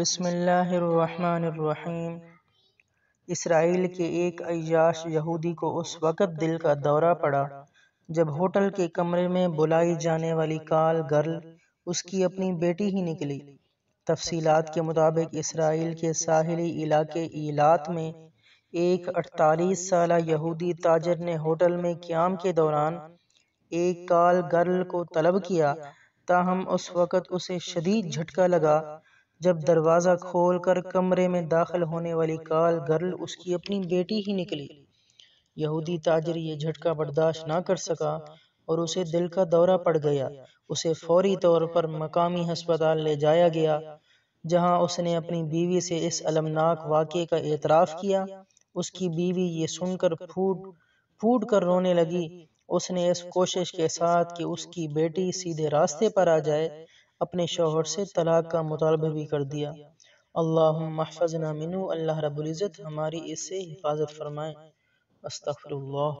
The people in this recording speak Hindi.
बसमिल्लाम इसराइल के एक अयाश यहूदी को उस वक़्त दिल का दौरा पड़ा जब होटल के कमरे में बुलाई जाने वाली काल गर्ल उसकी अपनी बेटी ही निकली तफसीलात के मुताबिक इसराइल के साहली इलाके इलात में एक अड़तालीस साल यहूदी ताजर ने होटल में क्याम के दौरान एक काल गर्ल को तलब किया ताहम उस वक़्त उसे शदीद झटका लगा जब दरवाज़ा खोल कर कमरे में दाखिल होने वाली काल गर्ल उसकी अपनी बेटी ही निकली यहूदी ताजर ये झटका बर्दाश्त ना कर सका और उसे दिल का दौरा पड़ गया उसे फौरी तौर पर मकामी हस्पताल ले जाया गया जहां उसने अपनी बीवी से इस अलमनाक वाक़े का एतराफ़ किया उसकी बीवी ये सुनकर फूट फूट कर रोने लगी उसने इस कोशिश के साथ कि उसकी बेटी सीधे रास्ते पर आ जाए अपने शोहर से तलाक का मुतालबा भी कर दिया अल्लाह महफज नामिन अल्लाह रबुल्ज़त हमारी इससे हिफाजत फरमाएँ अस्तफ़ल्ला